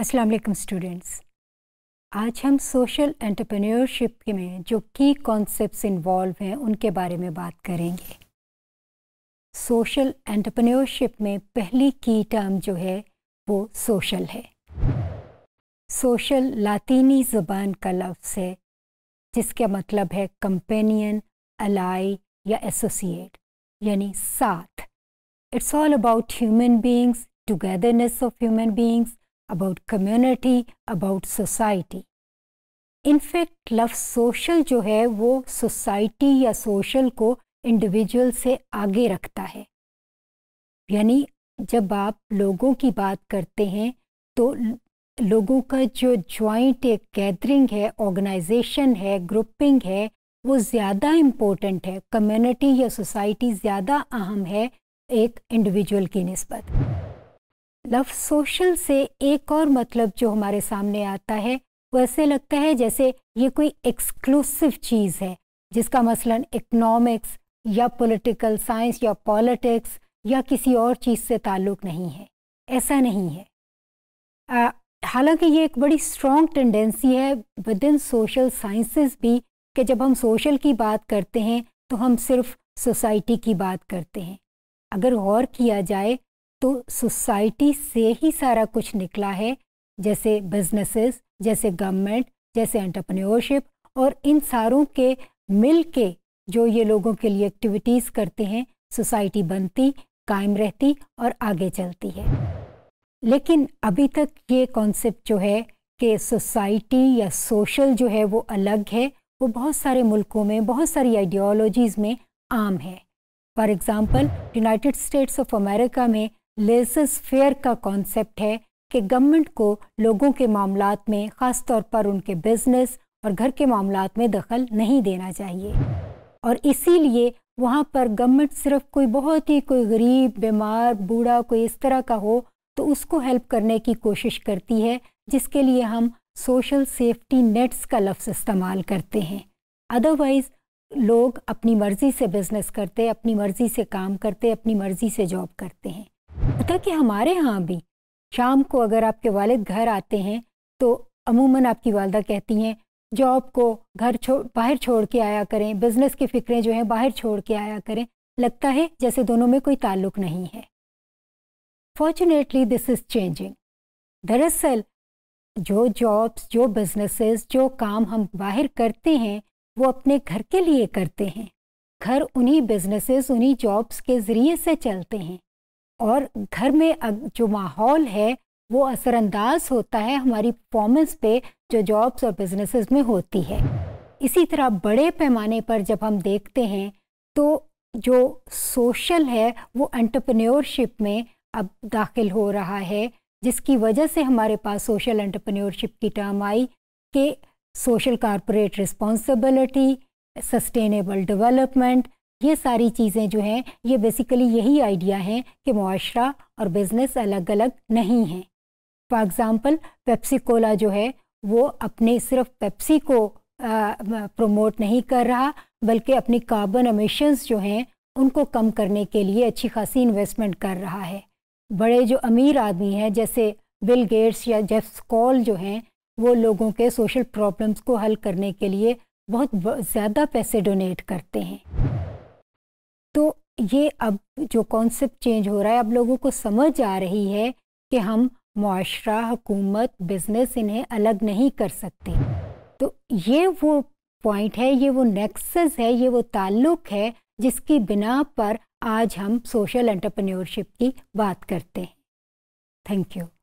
अस्सलाम वालेकुम स्टूडेंट्स आज हम सोशल एंटरप्रेन्योरशिप में जो की कॉन्सेप्ट्स इन्वॉल्व हैं उनके बारे में बात करेंगे सोशल एंटरप्रेन्योरशिप में पहली की टर्म जो है वो सोशल है सोशल लातीनी ज़बान का लफ्ज़ है जिसका मतलब है कंपेनियन अलाई या एसोसिएट यानी साथ it's all about human beings togetherness of human beings about community about society in fact लफ सोशल जो है वो सोसाइटी या सोशल को इंडिविजुअल से आगे रखता है यानी जब आप लोगों की बात करते हैं तो लोगों का जो जॉइंट एक गैदरिंग है ऑर्गेनाइजेशन है ग्रुपिंग है वो ज़्यादा इम्पोर्टेंट है कम्युनिटी या सोसाइटी ज़्यादा अहम है एक इंडिविजुअल की नस्बत लफ सोशल से एक और मतलब जो हमारे सामने आता है वो ऐसे लगता है जैसे ये कोई एक्सक्लूसिव चीज़ है जिसका मसलन इकनॉमिक्स या पॉलिटिकल साइंस या पॉलिटिक्स या किसी और चीज़ से ताल्लुक़ नहीं है ऐसा नहीं है हालांकि ये एक बड़ी स्ट्रॉन्ग टेंडेंसी है विद इन सोशल साइंसेस भी कि जब हम सोशल की बात करते हैं तो हम सिर्फ सोसाइटी की बात करते हैं अगर गौर किया जाए तो सोसाइटी से ही सारा कुछ निकला है जैसे बिजनेसेस जैसे गवर्नमेंट जैसे एंटरप्रेन्योरशिप और इन सारों के मिल के जो ये लोगों के लिए एक्टिविटीज़ करते हैं सोसाइटी बनती कायम रहती और आगे चलती है लेकिन अभी तक ये कॉन्सेप्ट जो है कि सोसाइटी या सोशल जो है वो अलग है वो बहुत सारे मुल्कों में बहुत सारी आइडियोलॉजीज़ में आम है for example United States of America में लेजस फेयर का कॉन्सेप्ट है कि गवर्नमेंट को लोगों के मामला में ख़ास तौर पर उनके बिजनेस और घर के मामला में दखल नहीं देना चाहिए और इसीलिए वहाँ पर गवर्नमेंट सिर्फ कोई बहुत ही कोई गरीब बीमार बूढ़ा कोई इस तरह का हो तो उसको हेल्प करने की कोशिश करती है जिसके लिए हम सोशल सेफ्टी नेट्स का लफ्स इस्तेमाल करते हैं अदरवाइज़ लोग अपनी मर्ज़ी से बिज़नेस करते अपनी मर्ज़ी से काम करते अपनी मर्ज़ी से जॉब करते हैं पता कि हमारे यहाँ भी शाम को अगर आपके वालिद घर आते हैं तो अमूमन आपकी वालदा कहती हैं जॉब को घर छोड़ बाहर छोड़ के आया करें बिज़नेस की फ़िक्रें जो हैं बाहर छोड़ के आया करें लगता है जैसे दोनों में कोई ताल्लुक नहीं है फॉर्चुनेटली दिस इज़ चेंजिंग दरअसल जो जॉब्स जो बिजनेसेस जो काम हम बाहर करते हैं वो अपने घर के लिए करते हैं घर उन्हीं बिजनेसेस उन्हीं जॉब्स के ज़रिए से चलते हैं और घर में जो माहौल है वो असरअंदाज होता है हमारी परफॉर्मेंस पे जो जॉब्स और बिजनेसेस में होती है इसी तरह बड़े पैमाने पर जब हम देखते हैं तो जो सोशल है वो एंटरप्रेन्योरशिप में अब दाखिल हो रहा है जिसकी वजह से हमारे पास सोशल एंटरप्रेन्योरशिप की टर्म आई कि social corporate responsibility sustainable development ये सारी चीज़ें जो हैं ये बेसिकली यही आइडिया है कि मुआरा और बिज़नेस अलग अलग नहीं हैं फॉर एग्ज़ाम्पल पेप्सी कोला जो है वो अपने सिर्फ पेप्सी को प्रमोट नहीं कर रहा बल्कि अपनी कार्बन अमिशंस जो हैं उनको कम करने के लिए अच्छी खासी इन्वेस्टमेंट कर रहा है बड़े जो अमीर आदमी हैं जैसे बिल गेट्स या जेफ स्कॉल जो हैं वो लोगों के सोशल प्रॉब्लम्स को हल करने के लिए बहुत ज़्यादा पैसे डोनेट करते हैं ये अब जो कॉन्सेप्ट चेंज हो रहा है अब लोगों को समझ आ रही है कि हम माशरा हुकूमत बिजनेस इन्हें अलग नहीं कर सकते तो ये वो पॉइंट है ये वो नेक्सस है ये वो ताल्लुक है जिसकी बिना पर आज हम सोशल एंटरप्रेन्योरशिप की बात करते हैं थैंक यू